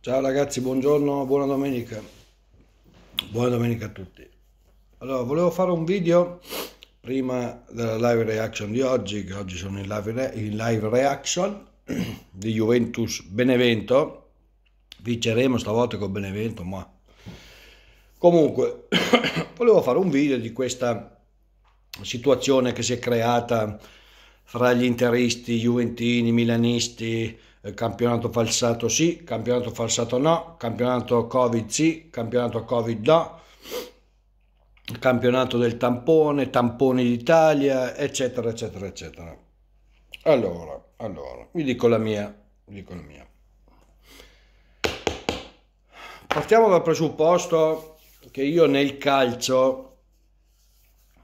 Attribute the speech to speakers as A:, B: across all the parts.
A: Ciao ragazzi, buongiorno, buona domenica. Buona domenica a tutti. Allora, volevo fare un video prima della live reaction di oggi, che oggi sono in live, re in live reaction di Juventus Benevento. Vinceremo stavolta con Benevento, ma... Comunque, volevo fare un video di questa situazione che si è creata fra gli interisti, juventini, milanisti, eh, campionato falsato sì, campionato falsato no, campionato Covid sì, campionato Covid no, campionato del tampone, tamponi d'Italia, eccetera, eccetera, eccetera. Allora, allora, vi dico la mia, vi dico la mia. Partiamo dal presupposto che io nel calcio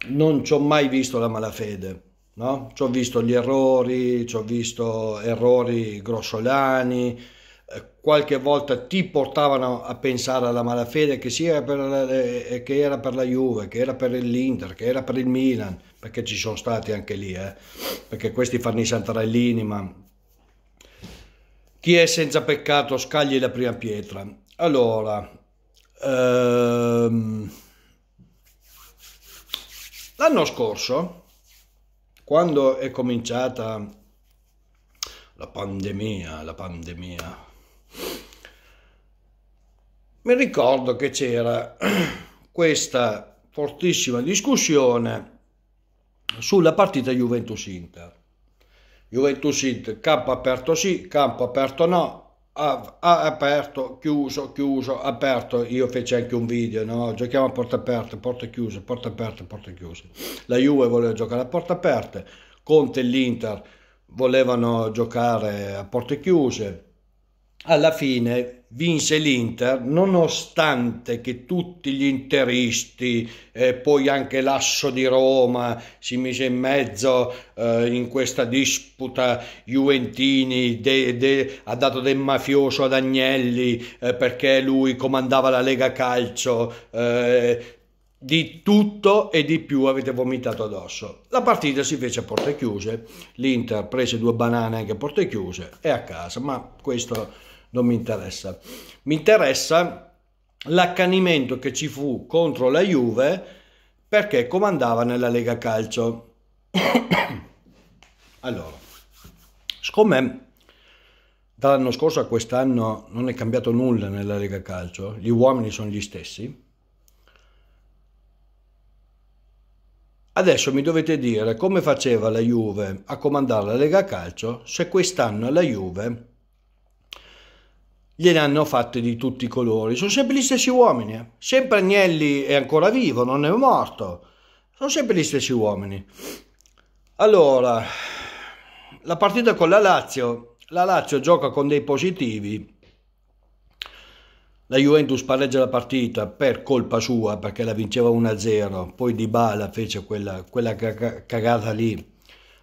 A: non ci ho mai visto la malafede No? Ci ho visto gli errori, ci ho visto errori grossolani, eh, qualche volta ti portavano a pensare alla malafede che, sia per, la, eh, che era per la Juve, che era per l'Inter, che era per il Milan, perché ci sono stati anche lì, eh? perché questi fanno i santarellini, ma chi è senza peccato scagli la prima pietra. Allora, ehm, l'anno scorso quando è cominciata la pandemia, la pandemia, mi ricordo che c'era questa fortissima discussione sulla partita Juventus-Inter. Juventus-Inter, campo aperto sì, campo aperto no, aperto, chiuso, chiuso, aperto. Io feci anche un video, no? Giochiamo a porta aperta, porta chiusa, porta aperta, porta chiusa. La Juve voleva giocare a porta aperta, Conte e l'Inter volevano giocare a porte chiuse. Alla fine vinse l'Inter nonostante che tutti gli interisti e eh, poi anche l'asso di Roma si mise in mezzo eh, in questa disputa Juventini de, de, ha dato del mafioso ad Agnelli eh, perché lui comandava la Lega Calcio eh, di tutto e di più avete vomitato addosso. La partita si fece a porte chiuse, l'Inter prese due banane anche a porte chiuse e a casa, ma questo non mi interessa. Mi interessa l'accanimento che ci fu contro la Juve perché comandava nella Lega Calcio. allora, siccome dall'anno scorso a quest'anno non è cambiato nulla nella Lega Calcio, gli uomini sono gli stessi, Adesso mi dovete dire come faceva la Juve a comandare la Lega Calcio se quest'anno la Juve gliene hanno fatte di tutti i colori. Sono sempre gli stessi uomini. Eh. Sempre Agnelli è ancora vivo, non è morto. Sono sempre gli stessi uomini. Allora, la partita con la Lazio. La Lazio gioca con dei positivi. La Juventus pareggia la partita per colpa sua perché la vinceva 1-0, poi Di Bala fece quella, quella cagata lì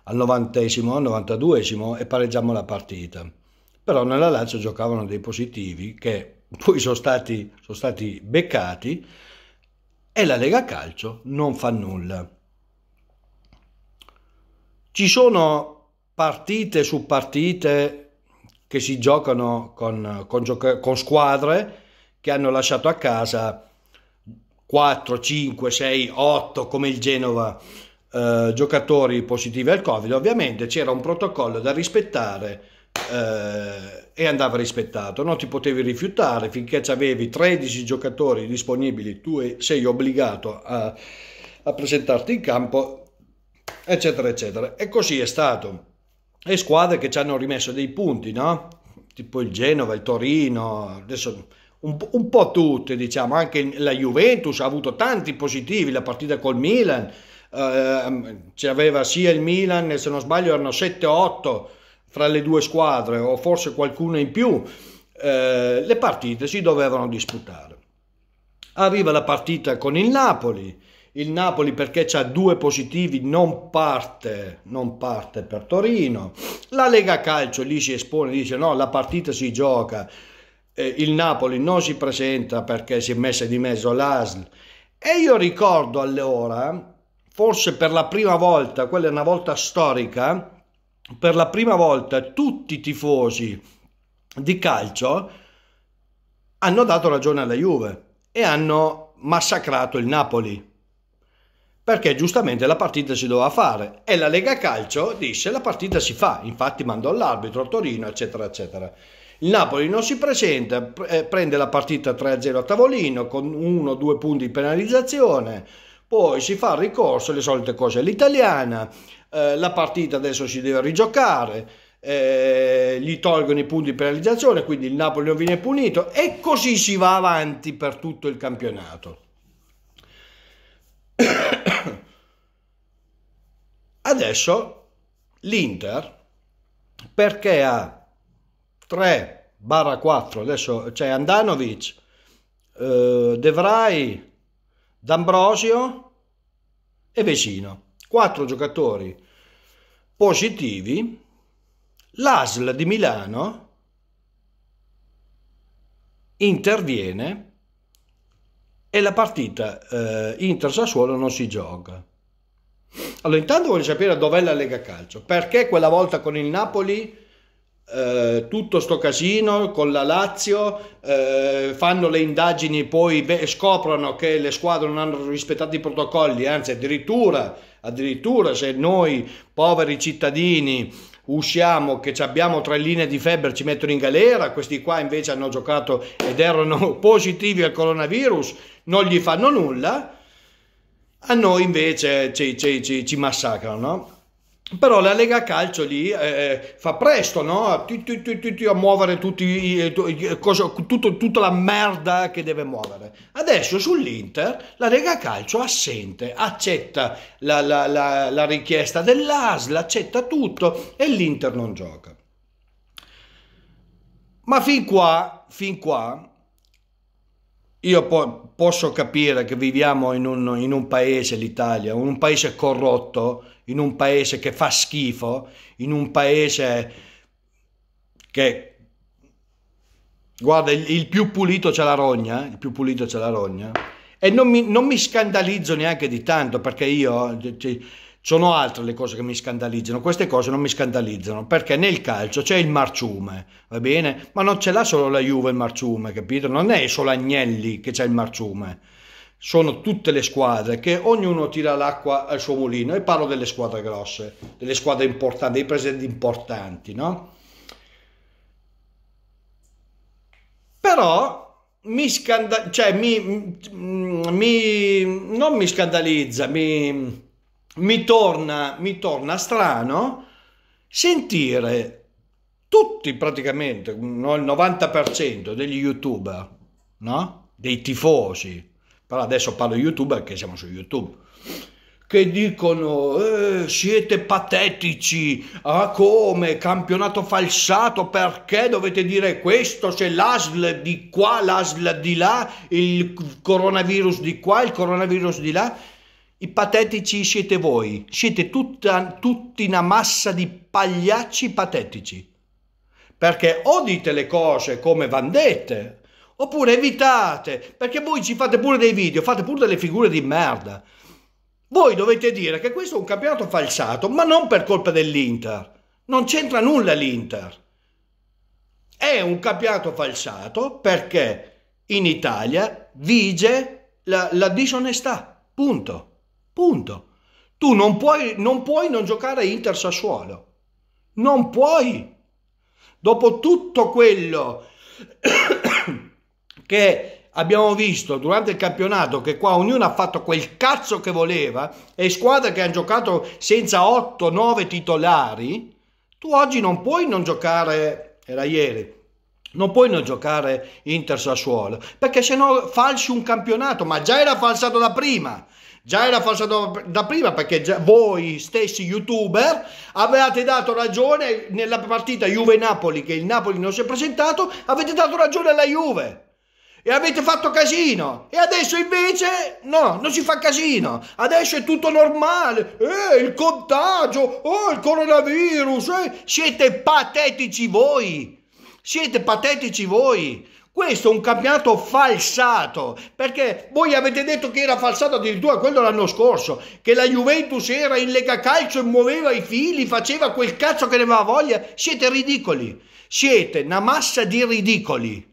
A: al 90 al 92 e pareggiamo la partita però nella Lazio giocavano dei positivi che poi sono stati, sono stati beccati e la Lega Calcio non fa nulla. Ci sono partite su partite che si giocano con, con, gioca- con squadre che hanno lasciato a casa 4, 5, 6, 8 come il Genova eh, giocatori positivi al Covid. Ovviamente c'era un protocollo da rispettare eh, e andava rispettato, non ti potevi rifiutare finché avevi 13 giocatori disponibili, tu sei obbligato a, a presentarti in campo, eccetera, eccetera. E così è stato. E squadre che ci hanno rimesso dei punti, no? Tipo il Genova, il Torino, adesso un, un po' tutte, diciamo, anche la Juventus ha avuto tanti positivi, la partita col Milan, eh, ci aveva sia il Milan, se non sbaglio erano 7-8 fra le due squadre o forse qualcuna in più, eh, le partite si dovevano disputare. Arriva la partita con il Napoli, il Napoli perché ha due positivi non parte, non parte per Torino, la Lega Calcio lì si espone, dice no la partita si gioca, eh, il Napoli non si presenta perché si è messa di mezzo l'ASL e io ricordo allora, forse per la prima volta, quella è una volta storica, per la prima volta tutti i tifosi di calcio hanno dato ragione alla Juve e hanno massacrato il Napoli perché giustamente la partita si doveva fare e la Lega Calcio disse la partita si fa, infatti mandò l'arbitro a Torino eccetera eccetera. Il Napoli non si presenta, eh, prende la partita 3-0 a tavolino con 1-2 punti di penalizzazione, poi si fa il ricorso, le solite cose all'italiana, eh, la partita adesso si deve rigiocare, eh, gli tolgono i punti di penalizzazione, quindi il Napoli non viene punito e così si va avanti per tutto il campionato. Adesso l'Inter, perché ha 3-4, adesso c'è Andanovic, eh, De Vrij, D'Ambrosio e Vecino quattro giocatori positivi, l'ASL di Milano interviene e la partita eh, Inter-Sassuolo non si gioca. Allora intanto voglio sapere dov'è la Lega Calcio, perché quella volta con il Napoli eh, tutto sto casino con la Lazio, eh, fanno le indagini, poi scoprono che le squadre non hanno rispettato i protocolli, anzi addirittura, addirittura se noi poveri cittadini usciamo che abbiamo tre linee di febbre ci mettono in galera, questi qua invece hanno giocato ed erano positivi al coronavirus, non gli fanno nulla, a noi invece ci, ci, ci, ci massacrano. No? però la Lega Calcio lì eh, eh fa presto no? a, muovere tutti, tutto, tutta la merda che deve muovere. Adesso sull'Inter la Lega Calcio assente, accetta la, la, la, la richiesta dell'ASL, accetta tutto e l'Inter non gioca. Ma fin qua, fin qua io po- posso capire che viviamo in un, in un paese, l'Italia, un paese corrotto in un paese che fa schifo, in un paese che guarda il, più pulito c'è la rogna, eh, il più pulito c'è la rogna e non mi, non mi, scandalizzo neanche di tanto perché io sono altre le cose che mi scandalizzano, queste cose non mi scandalizzano perché nel calcio c'è il marciume, va bene? Ma non ce l'ha solo la Juve il marciume, capito? Non è solo Agnelli che c'è il marciume sono tutte le squadre che ognuno tira l'acqua al suo mulino e parlo delle squadre grosse, delle squadre importanti, dei presenti importanti, no? Però mi scandalizza, cioè mi, mm, mi, non mi scandalizza, mi, mi, torna, mi torna strano sentire tutti praticamente, il 90% degli youtuber, no? Dei tifosi, però adesso parlo youtuber perché siamo su YouTube, che dicono eh, siete patetici, ah come, campionato falsato, perché dovete dire questo se l'ASL di qua, l'ASL di là, il coronavirus di qua, il coronavirus di là, i patetici siete voi, siete tutta, tutti una massa di pagliacci patetici, perché o dite le cose come van dette, Oppure evitate, perché voi ci fate pure dei video, fate pure delle figure di merda. Voi dovete dire che questo è un campionato falsato, ma non per colpa dell'Inter. Non c'entra nulla l'Inter. È un campionato falsato perché in Italia vige la, la disonestà. Punto. Punto. Tu non puoi, non puoi non giocare a Inter Sassuolo. Non puoi. Dopo tutto quello che abbiamo visto durante il campionato che qua ognuno ha fatto quel cazzo che voleva e squadre che hanno giocato senza 8-9 titolari, tu oggi non puoi non giocare, era ieri, non puoi non giocare Inter Sassuolo, perché se no falsi un campionato, ma già era falsato da prima. Già era falsato da prima perché voi stessi youtuber avevate dato ragione nella partita Juve-Napoli che il Napoli non si è presentato, avete dato ragione alla Juve e avete fatto casino e adesso invece no, non si fa casino, adesso è tutto normale, eh, il contagio, oh, il coronavirus, eh. siete patetici voi, siete patetici voi. Questo è un campionato falsato, perché voi avete detto che era falsato addirittura quello l'anno scorso, che la Juventus era in Lega Calcio e muoveva i fili, faceva quel cazzo che ne aveva voglia. Siete ridicoli, siete una massa di ridicoli.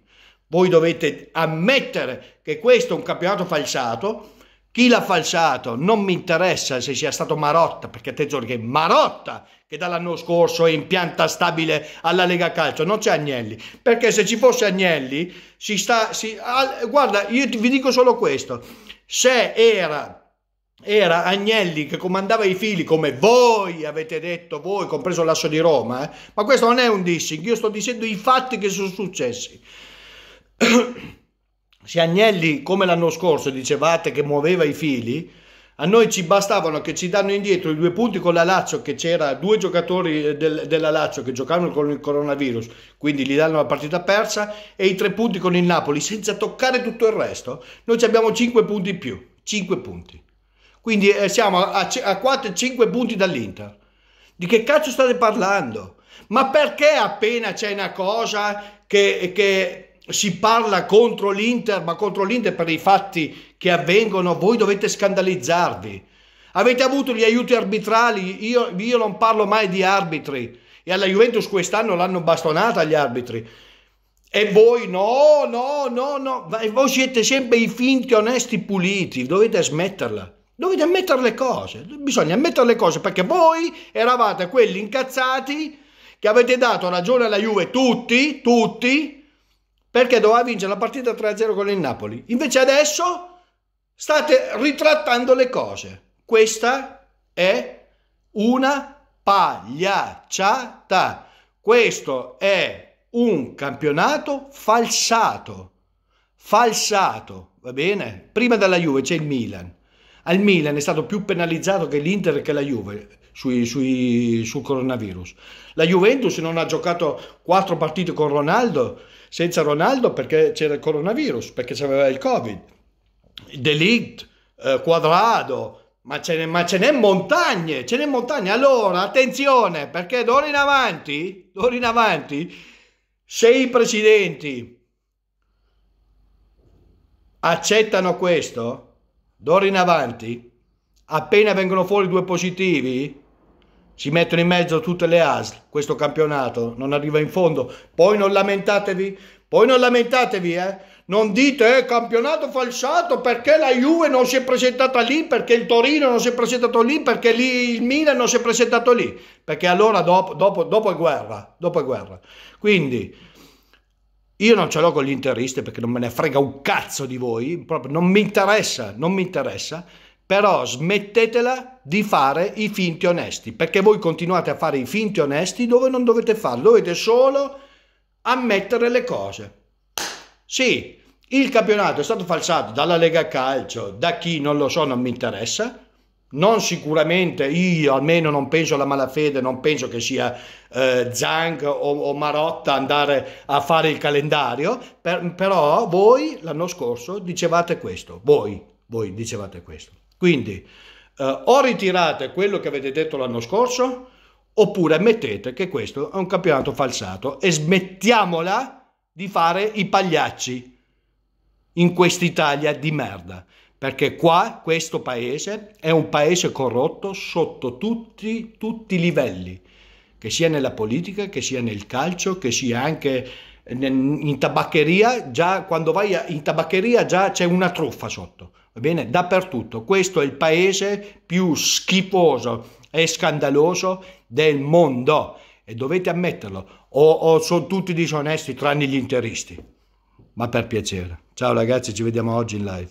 A: Voi dovete ammettere che questo è un campionato falsato. Chi l'ha falsato non mi interessa se sia stato Marotta, perché attenzione che Marotta che dall'anno scorso è in pianta stabile alla Lega Calcio, non c'è Agnelli, perché se ci fosse Agnelli si sta... Si, ah, guarda, io ti, vi dico solo questo, se era era Agnelli che comandava i fili come voi avete detto, voi compreso l'asso di Roma, eh? ma questo non è un dissing, io sto dicendo i fatti che sono successi. Se Agnelli, come l'anno scorso, dicevate che muoveva i fili, a noi ci bastavano che ci danno indietro i due punti con la Lazio, che c'era due giocatori del, della Lazio che giocavano con il coronavirus, quindi gli danno la partita persa, e i tre punti con il Napoli, senza toccare tutto il resto. Noi abbiamo cinque punti in più, cinque punti. Quindi eh, siamo a, a 4-5 punti dall'Inter. Di che cazzo state parlando? Ma perché appena c'è una cosa che, che si parla contro l'Inter, ma contro l'Inter per i fatti che avvengono, voi dovete scandalizzarvi. Avete avuto gli aiuti arbitrali, io, io non parlo mai di arbitri e alla Juventus quest'anno l'hanno bastonata gli arbitri. E voi no, no, no, no, e voi siete sempre i finti onesti puliti, dovete smetterla. Dovete ammettere le cose, bisogna ammettere le cose perché voi eravate quelli incazzati che avete dato ragione alla Juve tutti, tutti, perché doveva vincere la partita 3-0 con il Napoli. Invece adesso state ritrattando le cose. Questa è una pagliacciata. Questo è un campionato falsato. Falsato, va bene? Prima della Juve c'è il Milan. Al Milan è stato più penalizzato che l'Inter e che la Juve sui, sui, sul coronavirus. La Juventus non ha giocato quattro partite con Ronaldo senza Ronaldo perché c'era il coronavirus, perché c'era il Covid, Delict, eh, Quadrado, ma ce, n'è, ma ce n'è montagne, ce n'è montagne. Allora, attenzione, perché d'ora in avanti, d'ora in avanti, se i presidenti accettano questo, d'ora in avanti, appena vengono fuori due positivi, ci mettono in mezzo tutte le ASL, questo campionato non arriva in fondo. Poi non lamentatevi, poi non lamentatevi, eh. Non dite, eh, campionato falsato, perché la Juve non si è presentata lì, perché il Torino non si è presentato lì, perché lì il Milan non si è presentato lì. Perché allora dopo, dopo, dopo è guerra, dopo è guerra. Quindi, io non ce l'ho con gli interisti perché non me ne frega un cazzo di voi, proprio non mi interessa, non mi interessa però smettetela di fare i finti onesti, perché voi continuate a fare i finti onesti dove non dovete farlo, dovete solo ammettere le cose. Sì, il campionato è stato falsato dalla Lega Calcio, da chi non lo so non mi interessa, non sicuramente, io almeno non penso alla malafede, non penso che sia eh, Zang o, o, Marotta andare a fare il calendario, per, però voi l'anno scorso dicevate questo, voi, voi dicevate questo. Quindi eh, o ritirate quello che avete detto l'anno scorso oppure ammettete che questo è un campionato falsato e smettiamola di fare i pagliacci in quest'Italia di merda perché qua questo paese è un paese corrotto sotto tutti, tutti, i livelli, che sia nella politica, che sia nel calcio, che sia anche in tabaccheria, già quando vai in tabaccheria già c'è una truffa sotto va bene? Dappertutto. Questo è il paese più schifoso e scandaloso del mondo e dovete ammetterlo. O, o sono tutti disonesti tranne gli interisti. Ma per piacere. Ciao ragazzi, ci vediamo oggi in live.